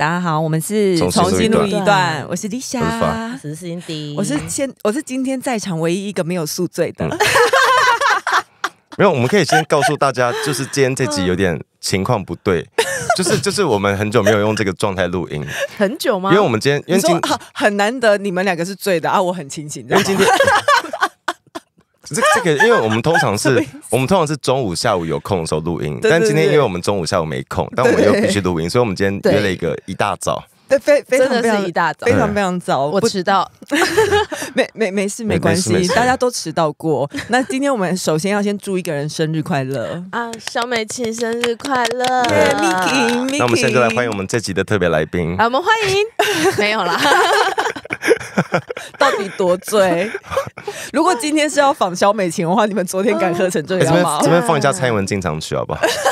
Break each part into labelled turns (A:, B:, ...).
A: 大家好，我们是重新录一段。我是 Lisa，我是心迪，我是先，我是今天在场唯一一个没有宿醉的。
B: 没有，我们可以先告诉大家，就是今天这集有点情况不对，就是就是我们很久没有用这个状态录音，
A: 很久吗？因为我们今天，因为今很难得你们两个是醉的啊，我很清醒。因为今
B: 天。这这个，因为我们通常是 我们通常是中午、下午有空的时候录音，但今天因为我们中午、下午没空，但我们又必须录音，所以我们今天约了一个一大早。
A: 非非常非常非常非常早，我迟到，没没没事没关系，大家都迟到过。那今天我们首先要先祝一个人生日快乐
C: 啊，小美琴生日快乐
A: m i k 那我们现在就来
B: 欢迎我们这集的特别来宾，
A: 啊，我们欢迎，没有啦，到底多醉？如果今天是要仿小美琴的话，你们昨天敢喝成这样吗？这边放一
B: 下蔡英文进场去好不好？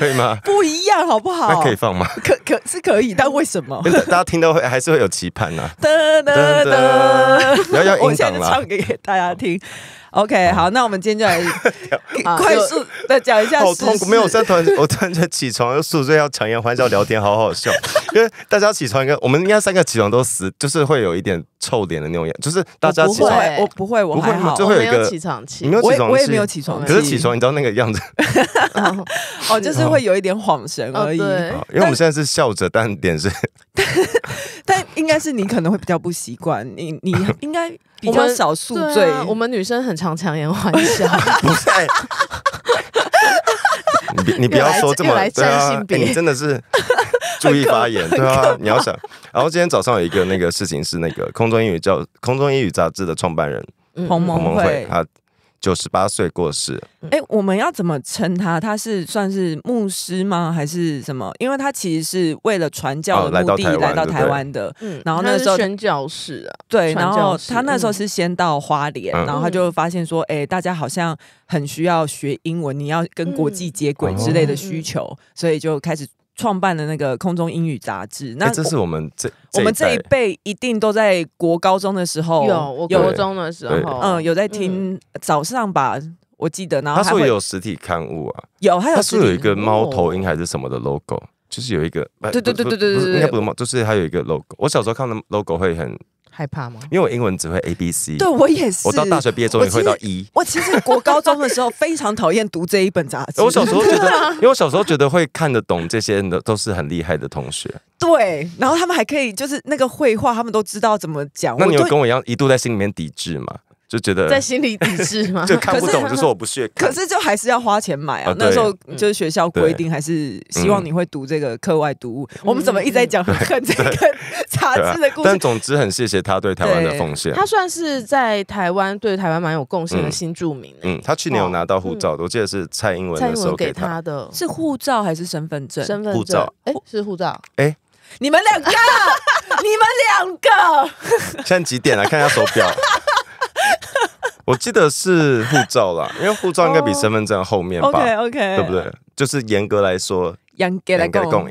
B: 可以吗？
A: 不一样，好不好？那可以放吗？可可是可以，但为什么？
B: 大家听到会还是会有期盼呐。
A: 得得得，要要音响了。现在唱给大家听。OK，好，那我们今天就来 快速的讲一下。好痛苦，没有，我
B: 突然我突然间起床又宿醉，要强颜欢笑聊天，好好笑。因为大家起床，应该我们应该三个起床都死，就是会有一点臭脸的那种，样，就是大家起床，我不会，我还会，就会有一个没有起床气，我我也没有起床气。可是起床，你知道那个样子，
A: 哦，就是会有一点恍神而已。因为我们
B: 现在是笑着，但脸是。
A: 但应该是你可能会比较不习惯，你你
B: 应该比较少宿醉。我
A: 们女生很常强颜欢笑，不
B: 你你不要说这么对啊！你真的是注意发言对啊！你要想。然后今天早上有一个那个事情是那个空中英语叫空中英语杂志的创办人
A: 彭彭慧
B: 啊。九十八岁过世。
A: 哎，我们要怎么称他？他是算是牧师吗？还是什么？因为他其实是为了传教的目的。来到台湾的，嗯，然后那时候宣教士啊，对，然后他那时候是先到花莲，然后他就发现说，哎，大家好像很需要学英文，你要跟国际接轨之类的需求，所以就开始。创办的那个空中英语杂志，那这是我
B: 们这我们这一
A: 辈一定都在国高中的时候有，我国中的时候嗯有在听早上吧，我记得。然后他说有
B: 实体刊物啊，有，他有是有一个猫头鹰还是什么的 logo，就是有一个对对对对对对，应该不是猫，就是还有一个 logo。我小时候看的 logo 会很。害怕吗？因为我英文只会 A B C，对我也是。我到大学毕业终于会到一。
A: 我其实国高中的时候非常讨厌读这一本杂志。我小时候觉得，
B: 因为我小时候觉得会看得懂这些的都是很厉害的同学。
A: 对，然后他们还可以就是那个绘画，他们都知道怎么讲。那你有跟
B: 我一样一度在心里面抵制吗？就觉得在心
A: 里抵制吗？就看不懂就说我不屑。可是就还是要花钱买啊。那时候就是学校规定，还是希望你会读这个课外读物。我们怎么一直在讲看 这个杂
B: 志的故事？但总之很谢谢他对台湾的奉献。他
C: 算是在台湾对台湾蛮有贡献
B: 的新著名。嗯，他去年有拿到护照，我记得是蔡英文蔡英文给
A: 他的是护照还是身份证？身份证。哎，是护照哎。你们两个，你们两个，
B: 现在几点了？看一下手表。我记得是护照啦，因为护照应该比身份证后面吧？OK OK，对不对？就是严格来说，
A: 应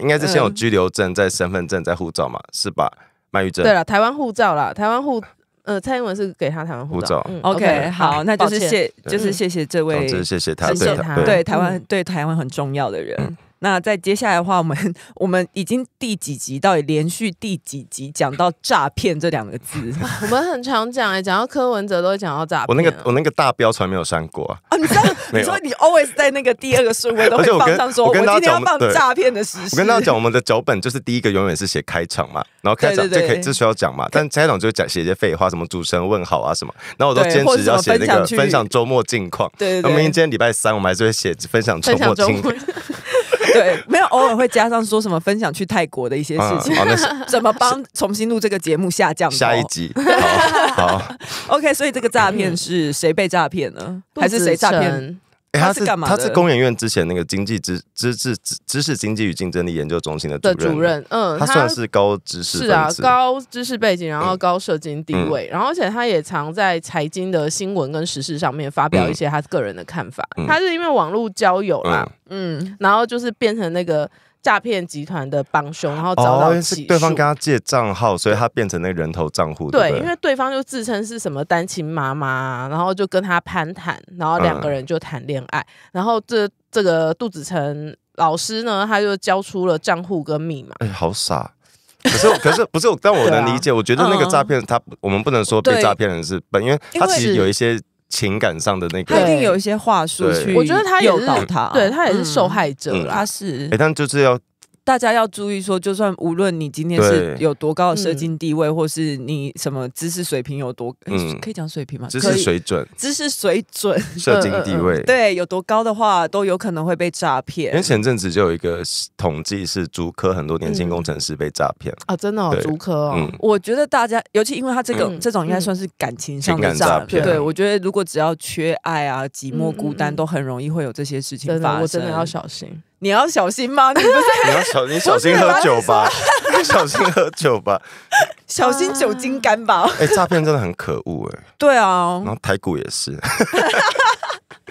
A: 该是先有
B: 居留证，再身份证，再护照嘛，是吧？曼玉珍，对了，
A: 台湾护照啦，台湾护照，呃，蔡英文是给他台湾护照。OK，好，那就是谢，就是谢谢这位，谢谢他，谢谢他，对台湾，对台湾很重要的人。那在接下来的话，我们我们已经第几集？到底连续第几集讲到诈骗这两个字？
C: 我们很常讲哎，讲到柯文哲都会讲到诈。我那
B: 个我那个大标从来没有删过啊！你知道 你说
A: 你 always 在那个第二个顺位都会放上说，我今天要放诈骗的事。我跟大家讲，我
B: 们的脚本就是第一个永远是写开场嘛，然后开场就可以只需要讲嘛，但开场就会讲写一些废话，什么主持人问好啊什么，然后我都坚持要写那个分享周末近况。对对对，那明天礼拜三我们还是会写分享周末近况。
A: 对，没有偶尔会加上说什么分享去泰国的一些事情，怎么帮重新录这个节目下降下一
B: 集？好
A: ，OK，所以这个诈骗是谁被诈骗呢？还是谁诈骗？
B: 他是干嘛？他是工研院之前那个经济知知识知识经济与竞争力研究中心的主任，嗯，他算是高知识是啊，高
C: 知识背景，然后高社经地位，然后而且他也常在财经的新闻跟时事上面发表一些他个人的看法。他是因为网络交友啦，嗯，然后就是变成那个。诈骗集团的帮凶，然后找到对方跟他
B: 借账号，所以他变成那个人头账户。对，因
C: 为对方就自称是什么单亲妈妈，然后就跟他攀谈，然后两个人就谈恋爱。然后这这个杜子成老师呢，他就交出了账户跟密码。
B: 哎，好傻！可是 可是不是？但我能理解，我觉得那个诈骗他，我们不能说被诈骗人是笨，因为他其实有一些。情感上的那个，一定有一些话术。我觉得
C: 他他，
A: 对他也是受害者，他是。哎，
B: 但就是要。
A: 大家要注意，说就算无论你今天是有多高的社经地位，或是你什么知识水平有多，可以讲水平吗？知识水准，知识水准，社 经地位，对，有多高的话都有可能会被诈骗。因为前
B: 阵子就有一个统计是，竹科很多年轻工程师被诈骗啊，真的哦，竹科。
A: 我觉得大家，尤其因为他这个这种应该算是感情上的诈骗。对，我觉得如果只要缺爱啊、寂寞、孤单，都很容易会有这些事情发生。我真的要小心。你要小心吗？你要小心，小心喝酒吧，小
B: 心喝酒吧，
A: 小心酒精肝吧。哎，诈
B: 骗真的很可恶哎。对啊，然后台股也是。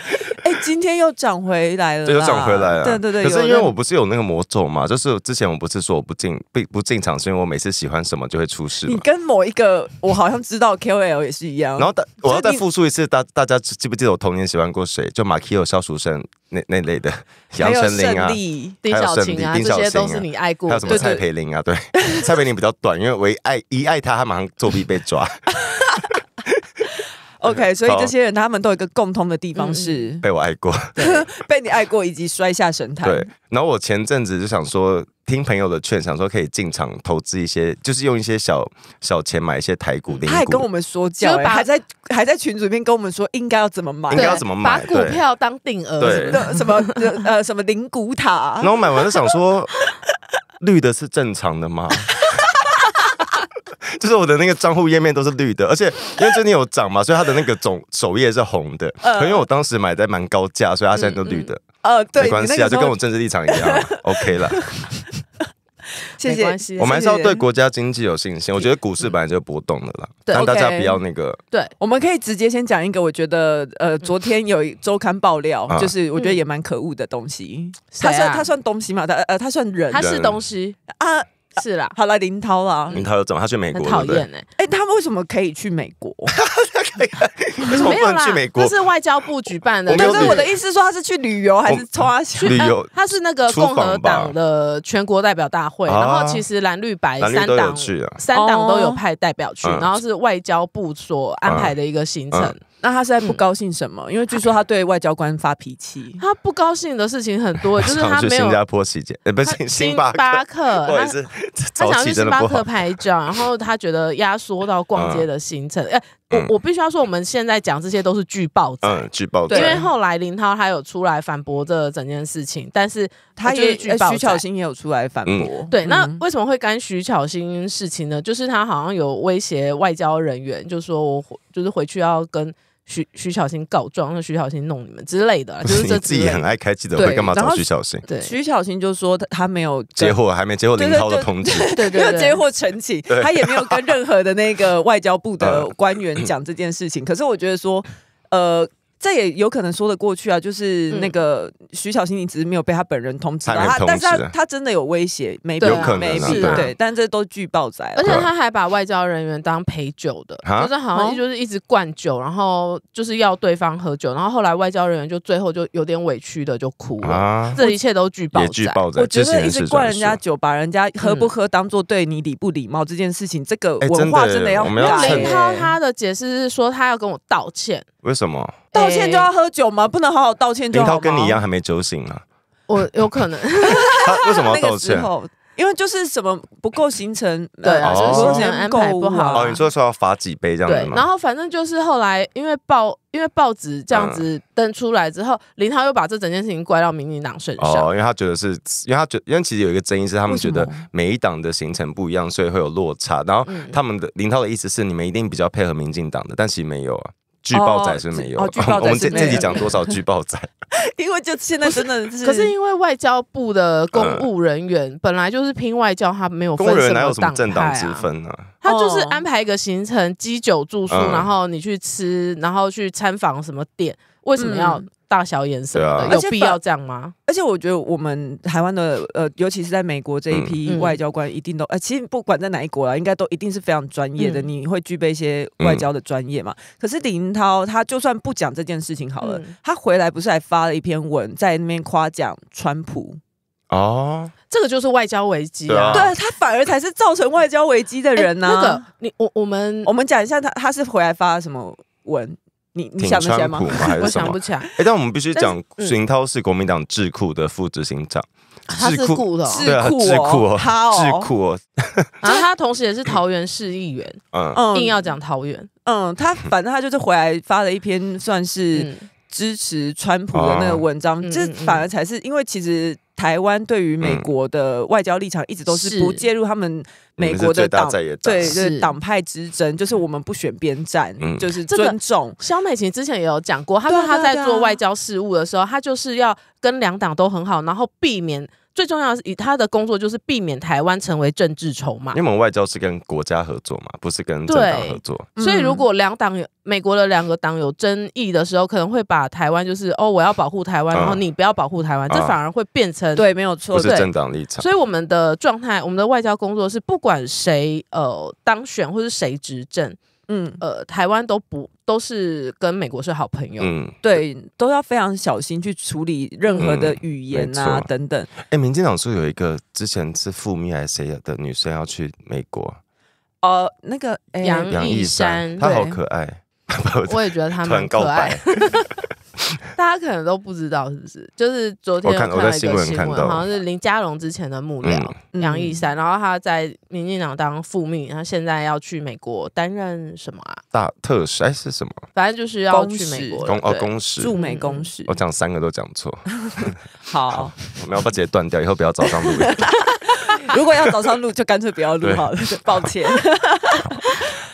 A: 哎，今天又涨回来了，又涨回来了。对对对。可是因为我
B: 不是有那个魔咒嘛，就是之前我不是说我不进不不进场，是因为我每次喜欢什么就会出事。你
A: 跟某一个我好像知道 k o l 也是一样。然后，我要再复
B: 述一次，大大家记不记得我童年喜欢过谁？就马奎尔、肖书生那那类的 杨丞琳啊，丁小晴啊，这些都是你爱过。还有什么蔡培林啊？对，蔡培林比较短，因为我爱一爱他，他马上作弊被抓。
A: OK，所以这些人他们都有一个共通的地方是被我爱过，被你爱过，以及摔下神坛。对，
B: 然后我前阵子就想说，听朋友的劝，想说可以进场投资一些，就是用一些小小钱买一些台股的。他还跟我
A: 们说教，还在还在群组里面跟我们说应该要怎么买，应该要怎么买，把股票当定额，什么呃什么灵骨塔。然
B: 后买完就想说，绿的是正常的吗？就是我的那个账户页面都是绿的，而且因为最近有涨嘛，所以它的那个总首页是红的。嗯，因为我当时买在蛮高价，所以它现在都绿的。
A: 呃，对，没关系啊，就跟我政
B: 治立场一样，OK 了。
A: 谢谢。我们还是要对国
B: 家经济有信心。我觉得股市本来就波动的啦，但大家不要那个。
A: 对，我们可以直接先讲一个，我觉得呃，昨天有周刊爆料，就是我觉得也蛮可恶的东西。他算他算东西嘛？他呃，他算人？他是东西啊？是啦，好了，林涛啦，林
B: 涛怎么他去美国了？讨厌
A: 哎，哎，他们为什么可以去美国？
B: 没有啦，这是
C: 外交部举办的。但是我的意思，说他是去旅游还是抽他去 旅游？他是那个共和党的全国代表大会。然后其实蓝绿白三党三党都有
A: 派代表去。然后是外交部所安排的一个行程。那他现在不高兴什么？因为据说他对外交官发脾气。他
C: 不高兴的事情很多，就是他没有新加
B: 坡期间，不是星巴克，他他想去星巴克
C: 拍照，然后他觉得压缩到逛街的行程，哎。我我必须要说，我们现在讲这些都是据报
A: 子，
B: 嗯，据报子。因为后
C: 来林涛他有出来反驳这整件事情，但是他也徐巧芯
A: 也有出来反驳。对，
C: 那为什么会干徐巧芯事情呢？就是他好像有威胁外交人员，就说我就是回去要跟。徐徐小新
A: 告状，让徐小新弄你们之类的，就是这自己很爱开记者会，干嘛找徐小新？对，徐小新就说他没有接获，还没接获林涛的通知，没有 接获陈情，他也没有跟任何的那个外交部的 官员讲这件事情。可是我觉得说，呃。这也有可能说得过去啊，就是那个徐小欣，你只是没有被他本人通知，他，但是他他真的有威胁，没没是，对，但这都拒报宅，而且他还把
C: 外交人员当陪酒的，就是好像就是一直灌酒，然后就是要对方
A: 喝酒，然后后来外交人员就最后就有点委屈的就哭了，这一切都剧爆宅，
B: 我觉得一直灌人
C: 家
A: 酒，把人家喝不喝当做对你礼不礼貌这件事情，这个文化真的要林涛
B: 他
C: 的解释是说他要跟我道歉，
B: 为什么？
A: 道歉就要喝酒吗？不能好好道歉就好林涛跟你一样
B: 还没酒醒啊！
A: 我有可能。
B: 为什么要道歉？
A: 因为就是什么不够行程，对啊，是行程安排不好。哦，
B: 你说说要罚几杯这样子吗？对。然
A: 后反正就是后来因为报，因为报
C: 纸这样子登出来之后，林涛又把这整件事情怪到民进党身上。
B: 哦，因为他觉得是，因为他觉，因为其实有一个争议是，他们觉得每一党的行程不一样，所以会有落差。然后他们的林涛的意思是，你们一定比较配合民进党的，但其实没有啊。聚爆仔是没有，我们这这集讲多少聚爆仔？
A: 因为就现在真的，可是
C: 因为外交部的公务人员本来就是拼外交，他没有。公务员有什么政党之分呢？他就是安排一个行程，机酒住宿，然后你去吃，然后去参访什么
A: 店。为什么要大小颜色的？有必要这样吗？而且我觉得我们台湾的呃，尤其是在美国这一批外交官，一定都呃，其实不管在哪一国啦，应该都一定是非常专业的。你会具备一些外交的专业嘛？可是林涛他就算不讲这件事情好了，他回来不是还发了一篇文，在那边夸奖川普
B: 哦，
A: 这个就是外交危机啊！对，他反而才是造成外交危机的人呢。那个你我我们我们讲一下，他他是回来发什么文？你你想起来吗？想不起来。哎，但我们必须讲，荀
B: 涛是国民党智库的副执行长，智库的，智库智他哦，智库，
C: 然后他同时也是桃园市
A: 议员，嗯，硬要讲桃园，嗯，他反正他就是回来发了一篇算是支持川普的那个文章，这反而才是，因为其实。台湾对于美国的外交立场一直都是不介入他们美国的党对对党派之争，就是我们不选边站，就是尊重。萧美琴之前也有讲
C: 过，他说他在做外交事务的时候，他就是要跟两党都很好，然后避免最重要的是，他的工作就是避免台湾成为政治筹码。因为我们
B: 外交是跟国家合作嘛，不是跟政党合作，所以如
C: 果两党美国的两个党有争议的时候，可能会把台湾就是哦，我要保护台湾，然后你不要保护台湾，这反而会变成。对，没有错，是政党立场。所以我们的状态，我们的外交工作是不管谁呃当选或是谁执政，嗯，呃，台湾都不都是跟美国是好朋友，嗯，
A: 对，都要非常小心去处理任何的语言啊等等。
B: 哎，民进党说有一个之前是副秘还是谁的女生要去美国？
A: 呃，那个杨杨意山，她好可
B: 爱，我也觉得她蛮可爱。
C: 大家可能都不知道是不是？就是昨天我看一个新闻，好像是林家龙之前的幕僚杨义山，然后他在民进党当副秘，他现在要去美国担任什么啊？
B: 大特使？哎，是什么？
C: 反正就是要去美国公哦，
B: 公使驻美公使。我讲三个都讲错。
A: 好，
B: 我们要不直接断掉，以后不要早上录。
A: 如果要早上录，就干脆不要录好了，抱歉。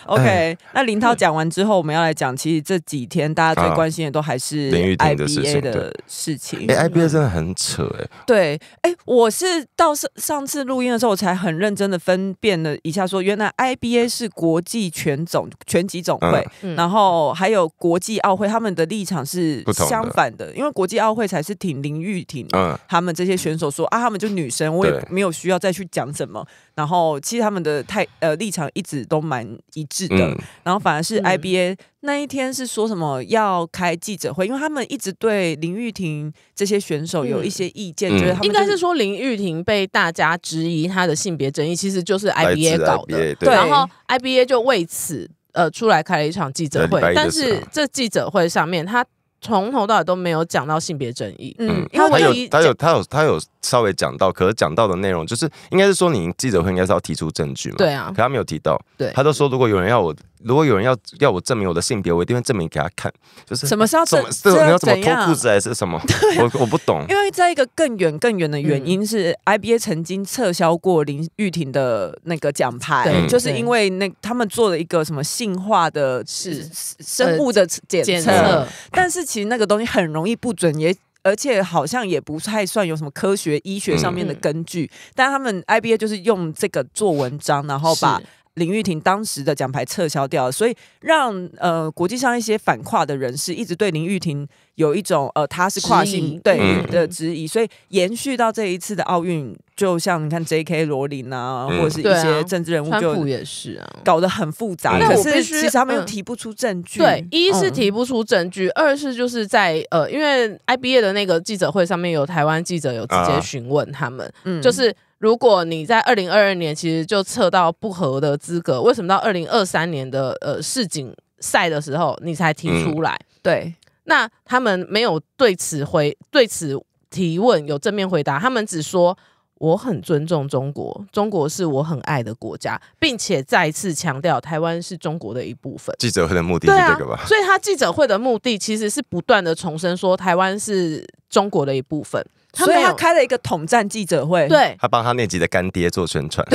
A: OK，那林涛讲完之后，我们要来讲，其实这几天大家最关心的都还是林。的事情，的事情。哎，IBA
B: 真的很扯哎。
A: 对，哎，我是到上上次录音的时候，我才很认真的分辨了一下，说原来 IBA 是国际拳总、拳击总会，然后还有国际奥会，他们的立场是相反的，因为国际奥会才是挺林玉婷，嗯，他们这些选手说啊，他们就女生，我也没有需要再去讲什么。然后，其实他们的态呃立场一直都蛮一致的。然后反而是 IBA 那一天是说什么要开记者会，因为他们一直对林玉婷这些选手有一些意见，就是应该是说林
C: 玉婷被大家质疑她的性别争议，其实就是 IBA 搞
B: 的。然后
C: IBA 就为此呃出来开了一场记者会，但是这记者会上面他。从头到尾都没有讲到性别争议，嗯，他有
B: 他有他有他有稍微讲到，可是讲到的内容就是应该是说，你记者会应该是要提出证据嘛，对啊，可他没有提到，对他都说如果有人要我。如果有人要要我证明我的性别，我一定会证明给他看。就是什么是要怎么，你要怎么脱裤子还是什么？我我不懂。因
A: 为在一个更远更远的原因是，I B A 曾经撤销过林玉婷的那个奖牌，就是因为那他们做了一个什么性化的，是生物的检测，但是其实那个东西很容易不准，也而且好像也不太算有什么科学医学上面的根据。但他们 I B A 就是用这个做文章，然后把。林玉婷当时的奖牌撤销掉，所以让呃国际上一些反跨的人士一直对林玉婷有一种呃她是跨性对的质疑，所以延续到这一次的奥运，就像你看 J.K. 罗琳啊，或是一些政治人物就也是啊，搞得很复杂。可是其实他们又提不出证据。对，一是提
C: 不出证据，二是就是在呃，因为 i b A 的那个记者会上面，有台湾记者有直接询问他们，就是。如果你在二零二二年其实就测到不合的资格，为什么到二零二三年的呃世锦赛的时候你才提出来？对，那他们没有对此回对此提问有正面回答，他们只说我很尊重中国，中国是我很爱的国家，并且再次强调台湾是中国的一部分。记
B: 者会的目的对啊，
C: 所以他记者会的目的其实是不断的重申说台湾是中国的一部分。所以他开了一个统战记者
B: 会，对，他帮他那集的干爹做宣传，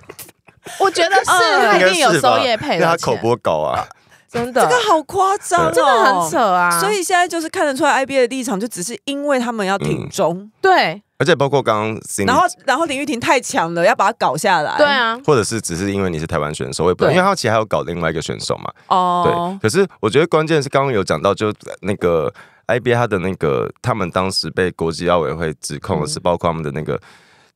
C: 我觉得是他一定有
B: 收业那他口播搞啊，
A: 真的，这个好夸张，真的很扯啊。所以现在就是看得出来，I B A 的立场就只是因为他们要挺中，对，
B: 而且包括刚刚，然后
A: 然后林玉婷太强了，要把它搞下来，对啊，
B: 或者是只是因为你是台湾选手，我也因为因为好奇还有搞另外一个选手嘛，
A: 哦，
B: 对，可是我觉得关键是刚刚有讲到，就那个。I B R 的那个，他们当时被国际奥委会指控的是，包括他们的那个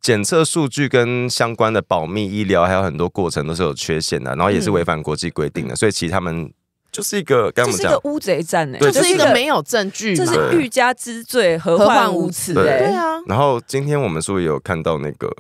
B: 检测数据跟相关的保密医疗，还有很多过程都是有缺陷的，然后也是违反国际规定的，所以其实他们就是一个，是一个乌
A: 贼战呢，就是一个没有证据，这是欲加之罪，何患无辞对啊。然
B: 后今天我们是不是有看到那个？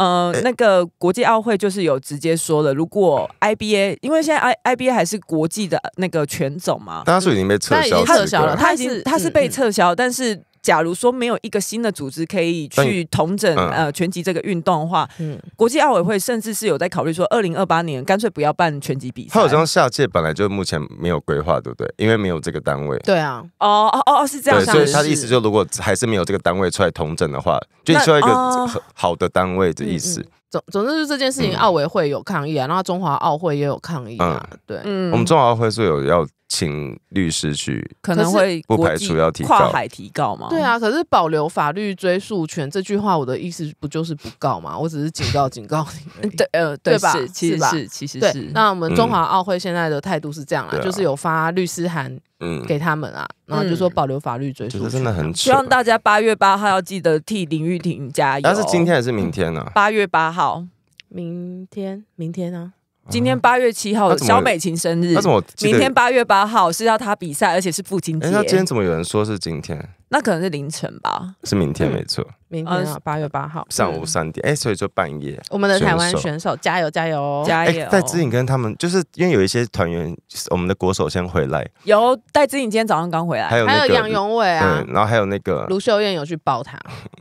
A: 呃，那个国际奥会就是有直接说了，如果 IBA，因为现在 IIBA 还是国际的那个拳种嘛，但是
B: 已经被撤销，撤销
C: 了，他已经他
A: 是被撤销，但是。假如说没有一个新的组织可以去统整呃拳击这个运动的话，国际奥委会甚至是有在考虑说，二零二八年干脆不要办拳击比赛。他好像
B: 下届本来就目前没有规划，对不对？因为没有这个单位。对
A: 啊，哦哦哦，是这样。所以他的意思
B: 就，如果还是没有这个单位出来统整的话，就需要一个好的单位的意思。
C: 总总之，就这件事情，奥委会有抗议啊，然后中华奥会也有抗议啊。
B: 对，嗯，我们中华奥会是有要请律师去，可能会不排除要提跨海
A: 提告嘛。
C: 对啊，可是保留法律追诉权这句话，我的意思不就是不告嘛？我只是警告警告你，对呃对吧？其实是其实是那我们中华奥会现在的态度是这样啊，就是有发律师函嗯，给他们啊，
A: 然后就说保留法律追诉权，真的很希望大家八月八号要记得替林玉婷加油。但是今天还
B: 是明天呢？
A: 八月八号。好，明天明天呢？今天八月七号，小美琴生日。么明天八月八号是要她比赛，而且是父亲节？那今天
B: 怎么有人说是今天？
A: 那可能是凌晨吧？
B: 是明天没错，明天啊，八月八号上午三点。哎，所以就半夜。我们的台湾选
A: 手加油加油加油！戴志颖
B: 跟他们，就是因为有一些团员，我们的国手先回来。
A: 有戴志颖今天早上刚回来，
B: 还有杨永伟啊，然后还有那个卢
A: 秀燕有去抱他。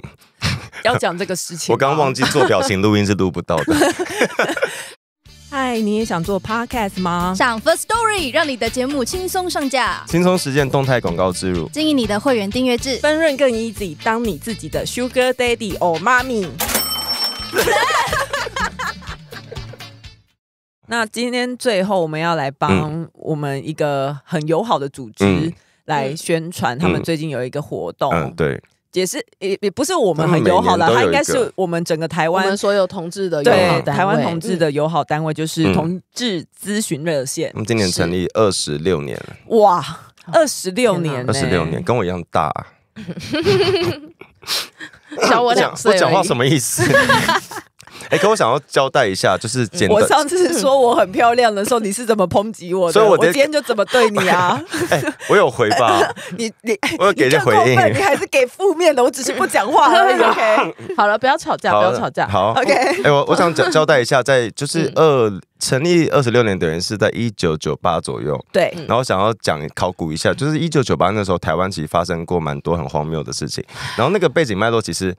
A: 要讲这个事
B: 情，我刚忘记做表情，录音是录不到的。
A: 嗨，你也想做 podcast 吗？上 First Story，让你的节目轻松上架，
B: 轻松实现动态广告植入，
A: 经营你的会员订阅制，分润更 easy。当你自己的 sugar daddy 或妈咪。那今天最后，我们要来帮我们一个很友好的组织来宣传，他们最近有一个活动。对。也是也也不是我们很友好的，他应该是我们整个台湾所有同志的对台湾同志的友好单位，就是同志咨询热线。我们
B: 今年成立二十六年了，
A: 哇，二十六年，二十六年
B: 跟我一样大，
A: 小我两岁。讲话什么
B: 意思？哎，可我想要交代一下，就是简。我上
A: 次说我很漂亮的时候，你是怎么抨击我的？所以我今天就怎么对你啊？
B: 我有回吧？你你，我有给的回应，你还
A: 是给负面的，我只是不讲话。OK，好了，
C: 不要吵架，不要吵架。好，OK。
B: 哎，我我想交交代一下，在就是二成立二十六年，等于是在一九九八左右。对，然后想要讲考古一下，就是一九九八那时候，台湾其实发生过蛮多很荒谬的事情。然后那个背景脉络其实。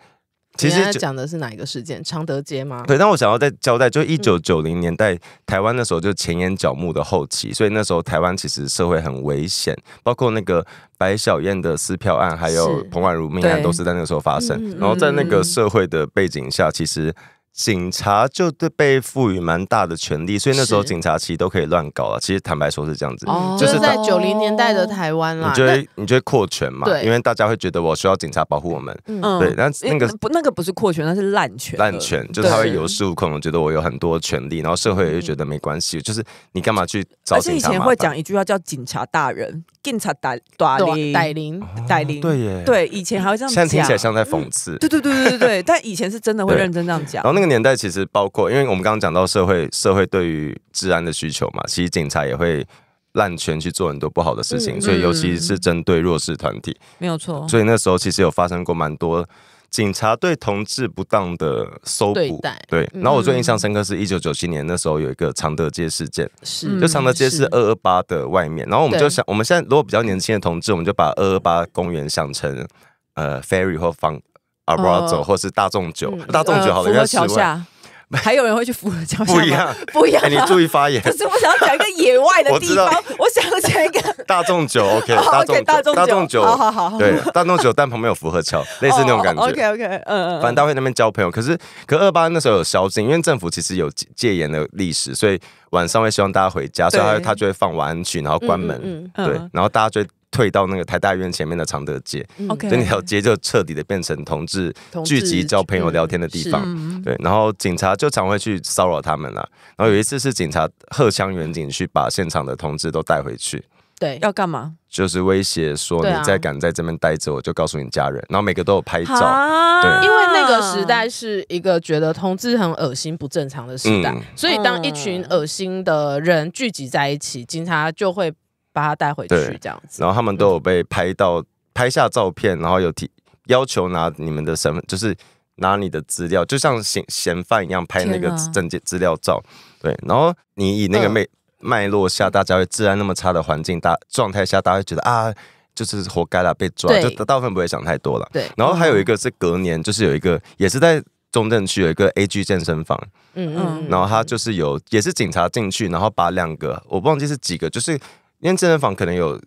B: 其实讲
C: 的是哪一个事件？常德街吗？对，
B: 但我想要再交代，就一九九零年代台湾那时候就前颜角幕的后期，所以那时候台湾其实社会很危险，包括那个白小燕的撕票案，还有彭婉如命案，都是在那个时候发生。然后在那个社会的背景下，其实。警察就对被赋予蛮大的权利，所以那时候警察其实都可以乱搞了。其实坦白说是这样子，就是在九
C: 零年代的台湾，你觉得
B: 你觉得扩权嘛？因为大家会觉得我需要警察保护我们，对，那那个不
A: 那个不是扩权，那是滥权。滥权就是他会有
B: 恃无恐，觉得我有很多权利，然后社会就觉得没关系，就是你干嘛去找警察而且以前会
A: 讲一句话叫“警察大人”。警察打打铃，打林打林，对耶，对，以前还会这样现在听起来像
B: 在讽刺。对对
A: 对对对对，但以前是真的会认真这样讲。然后那
B: 个年代其实包括，因为我们刚刚讲到社会，社会对于治安的需求嘛，其实警察也会滥权去做很多不好的事情，所以尤其是针对弱势团体，
A: 没有错。所以
B: 那时候其实有发生过蛮多。警察对同志不当的搜捕，对。然后我最印象深刻是，一九九七年那时候有一个常德街事件，是。就常德街是二二八的外面，然后我们就想，我们现在如果比较年轻的同志，我们就把二二八公园想成呃，ferry 或方 arroz 或是大众酒，大众酒好了，在桥是。
A: 还有人会去福和桥？不一样，不一样。你注
B: 意发言。可是，我
A: 想要讲一个野外的地方。我我想要讲一个
B: 大众酒。OK，大众大众酒。好好好，对，大众酒，但旁边有符合桥，类似那种感觉。OK
A: OK，嗯嗯。反正大
B: 会那边交朋友，可是可二八那时候有宵禁，因为政府其实有戒严的历史，所以晚上会希望大家回家，所以他他就会放晚曲，然后关门。嗯嗯。对，然后大家就。退到那个台大医院前面的常德街，OK，、那条街就彻底的变成同志聚集交朋友聊天的地方。对，然后警察就常会去骚扰他们了。然后有一次是警察荷枪远警去把现场的同志都带回去，
A: 对，要干嘛？
B: 就是威胁说你再敢在这边待着，我就告诉你家人。然后每个都有拍照，对，因
A: 为那个时代
C: 是一个觉得同志很恶心不正常的时代，所以当一群恶心的人聚集在一起，警察就会。把他带回去这样子，
B: 然后他们都有被拍到拍下照片，然后有提要求拿你们的身份，就是拿你的资料，就像嫌嫌犯一样拍那个证件资料照。对，然后你以那个脉脉络下，大家会治安那么差的环境，大状态下大家会觉得啊，就是活该了被抓，就得到分不会想太多了。对，然后还有一个是隔年，就是有一个也是在中正区有一个 A G 健身房，
C: 嗯嗯，然
B: 后他就是有也是警察进去，然后把两个我忘记是几个，就是。因为健身房可能有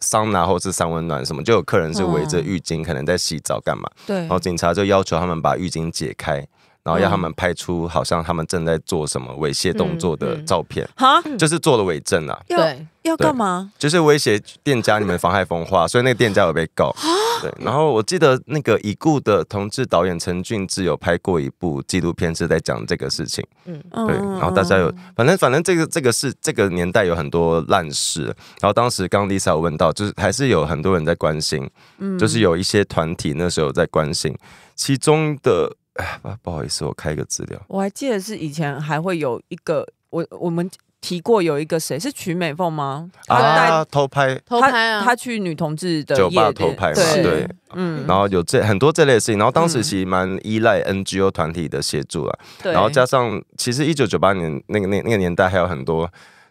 B: 桑拿或是桑温暖什么，就有客人是围着浴巾可能在洗澡干嘛，然后警察就要求他们把浴巾解开。然后要他们拍出好像他们正在做什么猥亵动作的照片，哈，就是做了伪证啊，
A: 对，要干嘛？
B: 就是威胁店家你们妨害风化，所以那个店家有被告。对，然后我记得那个已故的同志导演陈俊志有拍过一部纪录片是在讲这个事情，
A: 嗯，对。然后大家有，
B: 反正反正这个这个是这个年代有很多烂事。然后当时刚 Lisa 有问到，就是还是有很多人在关心，嗯，就是有一些团体那时候在关心，其中的。哎不不好意思，我开一个资料。
A: 我还记得是以前还会有一个，我我们提过有一个谁是曲美凤吗？啊，偷拍，偷拍啊，他去女同志的酒吧偷拍，嘛，对，
B: 嗯，然后有这很多这类事情，然后当时其实蛮依赖 NGO 团体的协助了，然后加上其实一九九八年那个那那个年代还有很多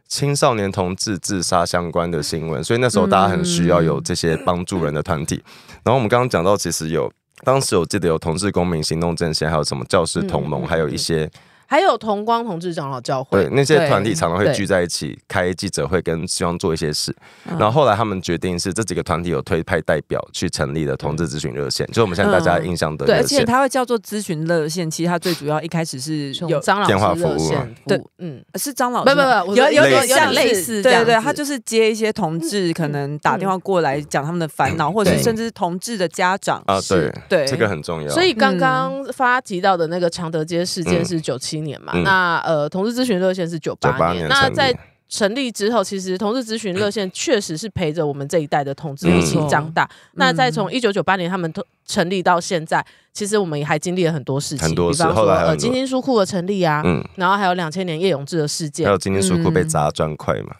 B: 青少年同志自杀相关的新闻，所以那时候大家很需要有这些帮助人的团体。然后我们刚刚讲到，其实有。当时我记得有同志公民行动阵线，还有什么教师同盟，还有一些。
C: 还有同光同志长老教会，对那些团体常常会聚在
B: 一起开记者会，跟希望做一些事。然后后来他们决定是这几个团体有推派代表去成立了同志咨询热线，就我们现在大家印象的对，而且它
A: 会叫做咨询热线，其实它最主要一开始是有张电话服务。对，嗯，是张老，不不不，有有点有点类似。对对对，他就是接一些同志可能打电话过来讲他们的烦恼，或者是甚至同志的家长啊，
B: 对对，这个很重要。所以刚
A: 刚
C: 发提到的那个常德街事件是九七。今年嘛，那呃，同志咨询热线是九八年。那在成立之后，其实同志咨询热线确实是陪着我们这一代的同志一起长大。那在从一九九八年他们都成立到现在，其实我们也还经历了很多事情，比方说呃，金金书库的成立啊，然后还有两千年叶永志的事件，还有金金书库被砸
B: 砖块嘛。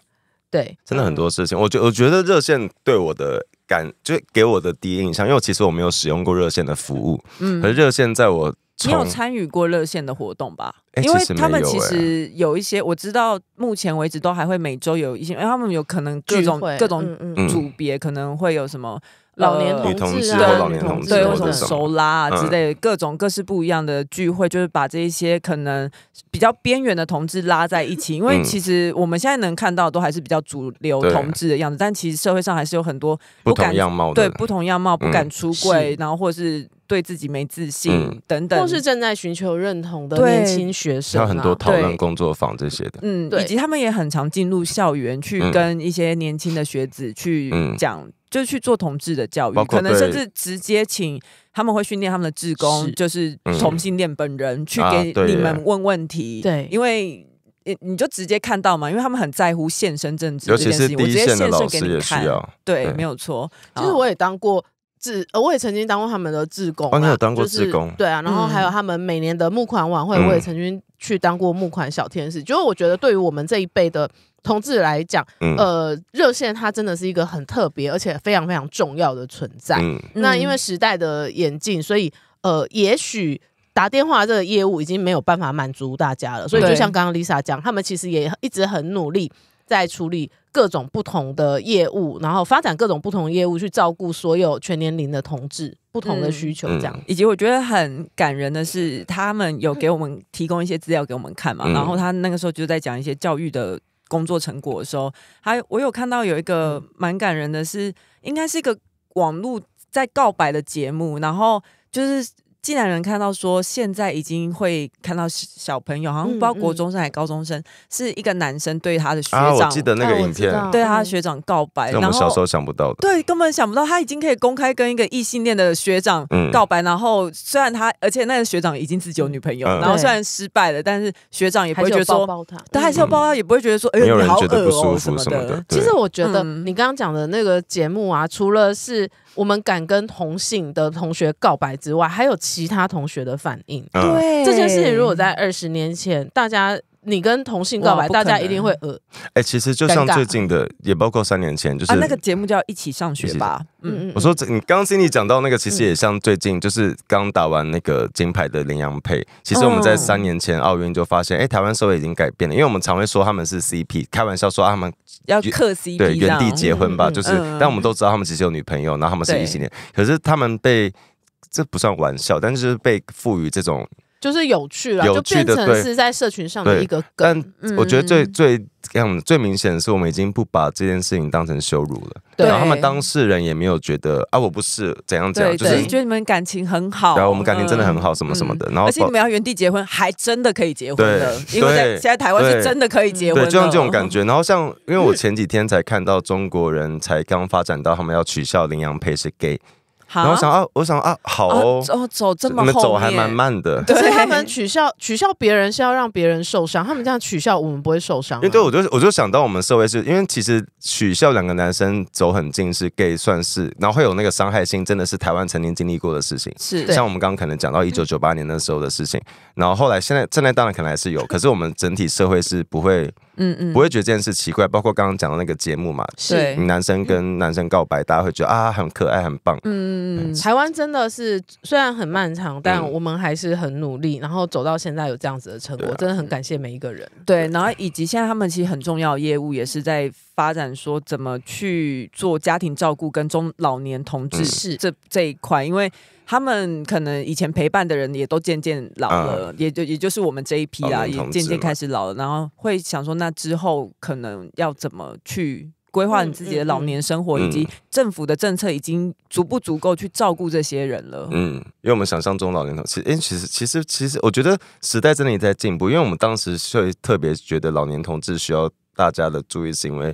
B: 对，真的很多事情，我觉我觉得热线对我的。感就给我的第一印象，因为其实我没有使用过热线的服务，嗯，和热线在我你有参
A: 与过热线的活动吧？因为他们其实有一些我知道，目前为止都还会每周有一些，因为他们有可能各种各种组别可能会有什么。老年同志啊，对老年同志，对，或者手拉啊之类，各种各式不一样的聚会，就是把这一些可能比较边缘的同志拉在一起。因为其实我们现在能看到都还是比较主流同志的样子，但其实社会上还是有很多不同样貌，对不同样貌不敢出柜，然后或者是对自己没自信等等，或是正
C: 在寻求认
A: 同的年轻
C: 学生，有很多
B: 讨论工作坊这些的，
A: 嗯，以及他们也很常进入校园去跟一些年轻的学子去讲。就是去做同志的教育，可能甚至直接请他们会训练他们的志工，就是同性恋本人去给你们问问题，对，因为你你就直接看到嘛，因为他们很在乎现身政治，件事情，我直接献身给你看。对，没有错。其实
C: 我也当过志，我也曾经当过他们的志工，我也有当过志工，对啊。然后还有他们每年的募款晚会，我也曾经去当过募款小天使。就是我觉得对于我们这一辈的。同志来讲，呃，热线它真的是一个很特别而且非常非常重要的存在。那因为时代的演进，所以呃，也许打电话这个业务已经没有办法满足大家了。所以就像刚刚 Lisa 讲，他们其实也一直很努力在处理各种不同的业务，然后发展各种不同业务去照顾所有全年龄的同志不同的需求。这样，
A: 以及我觉得很感人的是，他们有给我们提供一些资料给我们看嘛。然后他那个时候就在讲一些教育的。工作成果的时候，还我有看到有一个蛮感人的是，应该是一个网络在告白的节目，然后就是。济南人看到说，现在已经会看到小朋友，好像包括国中生还高中生，是一个男生对他的学长，啊，我记得那个影片，对他的学长告白，然我们小时候
B: 想不到的，对，
A: 根本想不到他已经可以公开跟一个异性恋的学长告白，然后虽然他，而且那个学长已经自己有女朋友，然后虽然失败了，但是学长也不会觉得说，他还是要抱他，也不会觉得说，哎呦，好恶心什么的。其实
C: 我觉得你刚刚讲的那个节目啊，除了是我们敢跟同性的同学告白之外，还有其其他同学的反应，对这件事情，如果在二十年前，大家你跟同性告白，大家一定会呃，
B: 哎，其实就像最近的，也包括三年前，就是那个
A: 节目叫《一起上学》吧，嗯
B: 嗯，我说你刚刚心里讲到那个，其实也像最近，就是刚打完那个金牌的林洋配，其实我们在三年前奥运就发现，哎，台湾社会已经改变了，因为我们常会说他们是 CP，开玩笑说他们要克 CP，对，原地结婚吧，就是，但我们都知道他们其实有女朋友，然后他们是一七年，可是他们被。这不算玩笑，但是被赋予这种
C: 就是有趣了，就变成是在社群上的一个梗。但我觉得最
B: 最样子最明显的是，我们已经不把这件事情当成羞辱了。然后他们当事人也没有觉得啊，我不是怎样样，就是觉得
A: 你们感情很好，然后我们感情真的很
B: 好，什么什么的。然后而且你们
A: 要原地结婚，还真的可以结婚的，因为现在台湾是真的可以结婚。就像这种
B: 感觉。然后像因为我 前几天才看到中国人才刚发展到他们要取笑林羊配是 gay。我想啊，我想啊，好哦，
A: 走这么，我们走还蛮
B: 慢的。可是他们
C: 取笑取笑别人是要让别人受伤，他们这样取笑我们不会受伤。因为
B: 对我就我就想到我们社会是因为其实取笑两个男生走很近是 gay 算是，然后会有那个伤害性，真的是台湾曾经经历过的事情。是像我们刚刚可能讲到一九九八年那时候的事情，然后后来现在现在当然可能还是有，可是我们整体社会是不会，嗯嗯，不会觉得这件事奇怪。包括刚刚讲到那个节目嘛，是男生跟男生告白，大家会觉得啊很可爱很棒，
C: 嗯。嗯，台湾真的是虽然很漫长，但我们还是很努
A: 力，然后走到现在有这样子的成果，真的很感谢每一个人。对，然后以及现在他们其实很重要的业务也是在发展，说怎么去做家庭照顾跟中老年同志是这这一块，因为他们可能以前陪伴的人也都渐渐老了，也就也就是我们这一批啊，也渐渐开始老了，然后会想说，那之后可能要怎么去。规划你自己的老年生活，以及政府的政策已经足不足够去照顾这些人了。
B: 嗯，因为我们想象中老年同，其实哎，其实其实其实，我觉得时代真的也在进步。因为我们当时最特别觉得老年同志需要大家的注意，是因为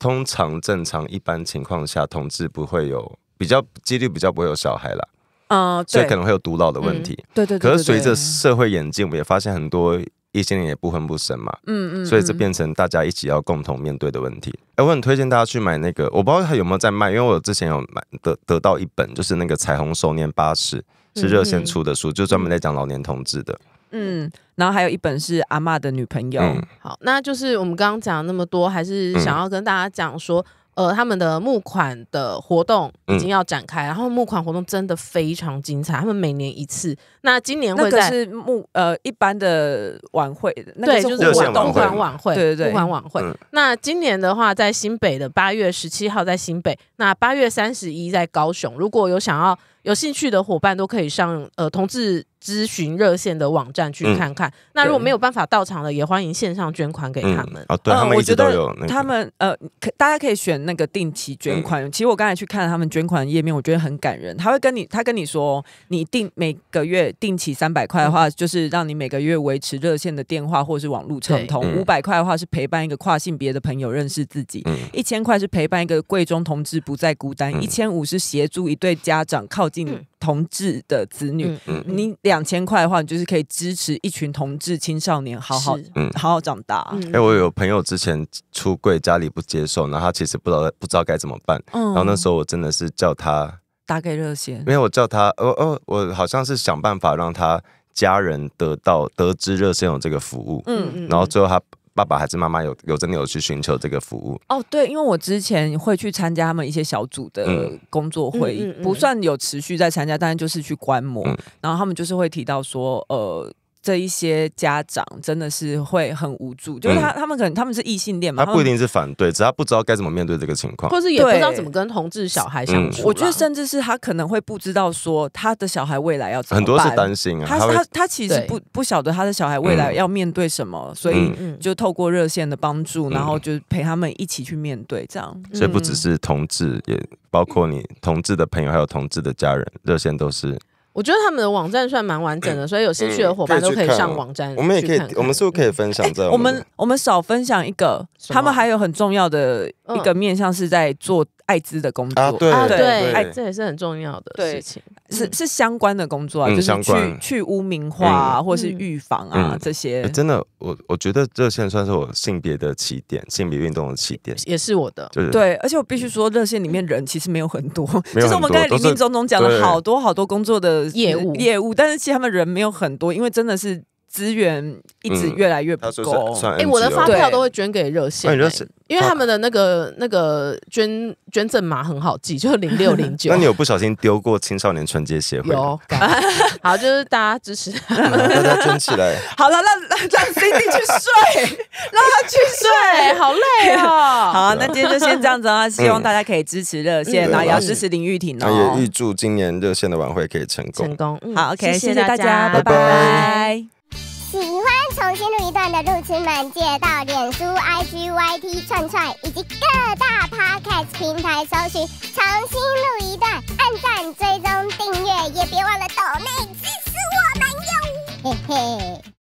B: 通常正常一般情况下，同志不会有比较几率比较不会有小孩了
A: 啊，所以可能会
B: 有独老的问题。对对，可是随着社会演进，我们也发现很多。一些人也不分不生嘛，嗯嗯，所以这变成大家一起要共同面对的问题。哎，我很推荐大家去买那个，我不知道他有没有在卖，因为我之前有买得得到一本，就是那个《彩虹手念巴士》，是热线出的书，就专门在讲老年同志的。
A: 嗯，然后还有一本是《阿妈的女朋友》。好，那就是我们刚刚讲
C: 那么多，还是想要跟大家讲说。呃，他们的募款的活动已经要展开，然后募款活动真的非常精彩。他们每年一次，那今年那个是募
A: 呃一般的晚会，对，就是冬款晚会，对对对，款晚会。
C: 那今年的话，在新北的八月十七号在新北，那八月三十一在高雄。如果有想要有兴趣的伙伴，都可以上呃同志。咨询热线
A: 的网站去看看。那如果没有办法到场的，也欢迎线上捐款给他们。啊，对，他们一直都有。他们呃，大家可以选那个定期捐款。其实我刚才去看他们捐款页面，我觉得很感人。他会跟你，他跟你说，你定每个月定期三百块的话，就是让你每个月维持热线的电话或是网络畅通。五百块的话是陪伴一个跨性别的朋友认识自己。一千块是陪伴一个贵中同志不再孤单。一千五是协助一对家长靠近。同志的子女，嗯你两千块的话，你就是可以支持一群同志青少年好好，嗯，好好长大。哎，我
B: 有朋友之前出柜，家里不接受，然后他其实不知道不知道该怎么办，嗯，然后那时候我真的是叫他
A: 打给热线，没有，
B: 我叫他，呃呃，我好像是想办法让他家人得到得知热线有这个服务，嗯嗯，然后最后他。爸爸还是妈妈有有真的有去寻求这个服务
A: 哦，对，因为我之前会去参加他们一些小组的工作会议，不算有持续在参加，但是就是去观摩，然后他们就是会提到说，呃。这一些家长真的是会很无助，就是他他们可能他们是异性恋嘛，他不一定是
B: 反对，只他不知道该怎么面对这个情况，或是也不知
A: 道怎么跟同志小孩相处。我觉得甚至是他可能会不知道说他的小孩未来要很多是担心啊，他他他其实不不晓得他的小孩未来要面对什么，所以就透过热线的帮助，然后就陪他们一起去面对这样。所以不只
B: 是同志，也包括你同志的朋友，还有同志的家人，热线都是。
A: 我觉得他们的网站算蛮完整的，所以有兴趣
B: 的伙伴都可以上网站。我们也可以，我们是不是可以分享这个？我们
A: 我们少分享一个，他们还有很重要的一个面向是在做。艾滋的工作啊，对对，艾这也是很重要的事情，是是相关的工作啊，就是去去污名化或是预
B: 防啊这些。真的，我我觉得热线算是我性别的起点，性别运动的起点，也
A: 是我的，就是对。而且我必须说，热线里面人其实没有很多，就是我们刚才林林总总讲了好多好多工作的业务业务，但是其实他们人没有很多，因为真的是。资源一直越来越不够。哎，我的发票都
C: 会捐给热线，因为他们的那个那个捐捐赠码很好记，就零六零九。那你有
B: 不小心丢过青少年纯洁协会？
C: 好，就是大家支持，大
B: 家捐起来。
A: 好了，让让 Cindy 去睡，让他去睡，好累啊。好，那今天就先这样子啊，希望大家可以支持热线，然后也要支持林玉婷，
B: 也预祝今年热线的晚会可以成功。成功。
A: 好，OK，谢谢大家，拜拜。喜欢重新录一段的路痴们，借到脸书、IG、YT 串串，以及各大 Podcast 平台搜寻，重新录一段，按赞、追踪、订阅，也别忘了抖妹支持我
B: 们哟！嘿嘿。